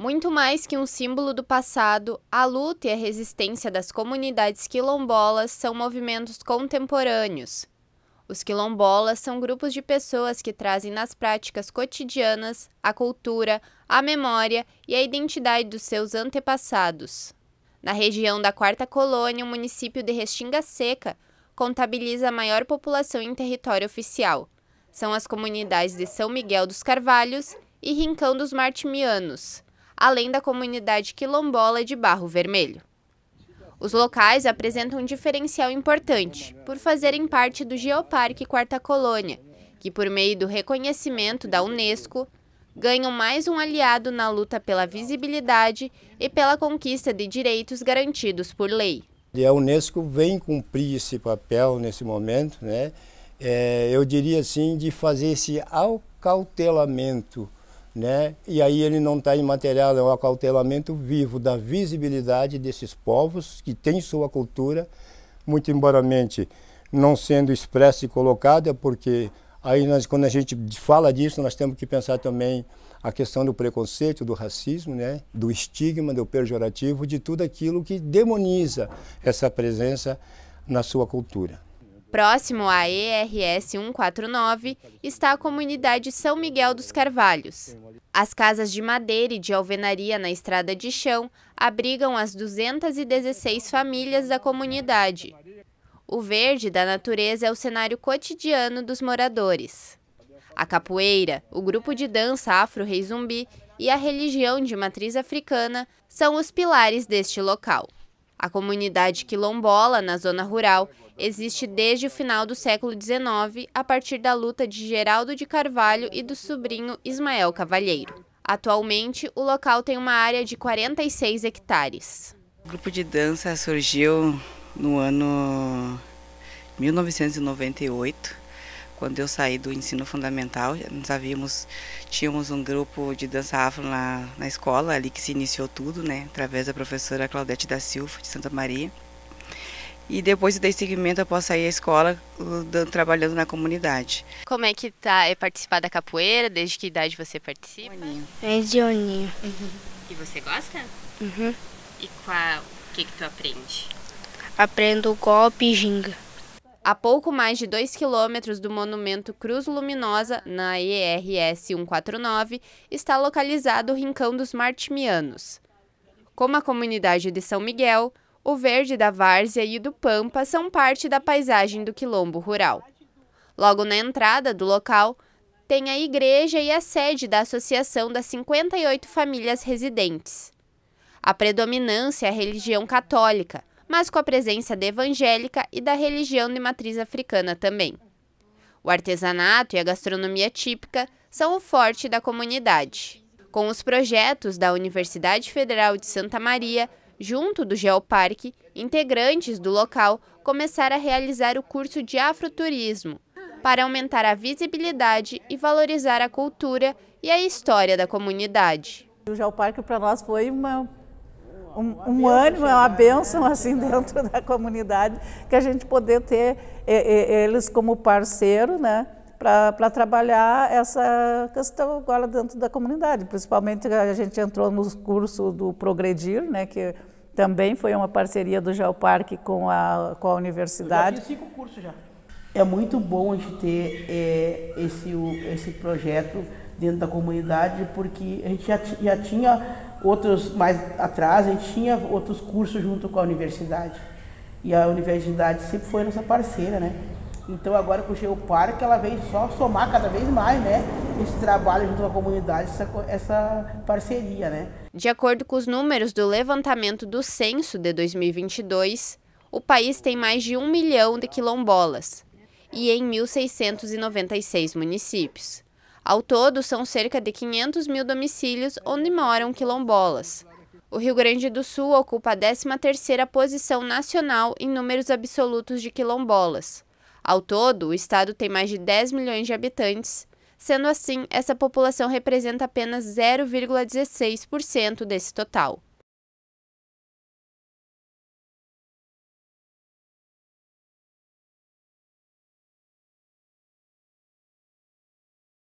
Muito mais que um símbolo do passado, a luta e a resistência das comunidades quilombolas são movimentos contemporâneos. Os quilombolas são grupos de pessoas que trazem nas práticas cotidianas a cultura, a memória e a identidade dos seus antepassados. Na região da Quarta Colônia, o município de Restinga Seca contabiliza a maior população em território oficial. São as comunidades de São Miguel dos Carvalhos e Rincão dos Martimianos além da comunidade quilombola de Barro Vermelho. Os locais apresentam um diferencial importante por fazerem parte do Geoparque Quarta Colônia, que, por meio do reconhecimento da Unesco, ganham mais um aliado na luta pela visibilidade e pela conquista de direitos garantidos por lei. E a Unesco vem cumprir esse papel nesse momento, né? É, eu diria assim, de fazer esse acautelamento né? E aí ele não está em material é um acautelamento vivo da visibilidade desses povos que têm sua cultura, muito mente não sendo expressa e colocada, porque aí nós, quando a gente fala disso, nós temos que pensar também a questão do preconceito, do racismo, né? do estigma, do pejorativo, de tudo aquilo que demoniza essa presença na sua cultura. Próximo à ERS 149 está a comunidade São Miguel dos Carvalhos. As casas de madeira e de alvenaria na estrada de chão abrigam as 216 famílias da comunidade. O verde da natureza é o cenário cotidiano dos moradores. A capoeira, o grupo de dança afro-rei zumbi e a religião de matriz africana são os pilares deste local. A comunidade quilombola, na zona rural, existe desde o final do século XIX, a partir da luta de Geraldo de Carvalho e do sobrinho Ismael Cavalheiro. Atualmente, o local tem uma área de 46 hectares. O grupo de dança surgiu no ano 1998 quando eu saí do ensino fundamental, nós havíamos, tínhamos um grupo de dança afro na, na escola, ali que se iniciou tudo, né? Através da professora Claudete da Silva, de Santa Maria. E depois dei seguimento após sair da escola, trabalhando na comunidade. Como é que tá é participar da capoeira? Desde que idade você participa? Oninho. Desde oninho. Uhum. E você gosta? Uhum. E qual, o que que tu aprende? Aprendo golpe e ginga a pouco mais de 2 quilômetros do monumento Cruz Luminosa, na ERS 149, está localizado o Rincão dos Martimianos. Como a comunidade de São Miguel, o verde da várzea e do pampa são parte da paisagem do quilombo rural. Logo na entrada do local, tem a igreja e a sede da associação das 58 famílias residentes. A predominância é a religião católica, mas com a presença da evangélica e da religião de matriz africana também. O artesanato e a gastronomia típica são o forte da comunidade. Com os projetos da Universidade Federal de Santa Maria, junto do Geoparque, integrantes do local começaram a realizar o curso de afroturismo, para aumentar a visibilidade e valorizar a cultura e a história da comunidade. O Geoparque para nós foi uma um, um ânimo, né? é uma é, bênção é, assim é dentro da comunidade que a gente poder ter eles como parceiro, né? para trabalhar essa questão agora dentro da comunidade. Principalmente a gente entrou no curso do Progredir, né, que também foi uma parceria do Geoparque com a, com a universidade. Eu já fiz cinco cursos já. É muito bom a gente ter é, esse, o, esse projeto dentro da comunidade, porque a gente já, já tinha Outros mais atrás, a gente tinha outros cursos junto com a universidade. E a universidade sempre foi nossa parceira, né? Então agora com o Geoparque ela vem só somar cada vez mais, né? Esse trabalho junto com a comunidade, essa, essa parceria, né? De acordo com os números do levantamento do censo de 2022, o país tem mais de um milhão de quilombolas e em 1.696 municípios. Ao todo, são cerca de 500 mil domicílios onde moram quilombolas. O Rio Grande do Sul ocupa a 13ª posição nacional em números absolutos de quilombolas. Ao todo, o estado tem mais de 10 milhões de habitantes, sendo assim, essa população representa apenas 0,16% desse total.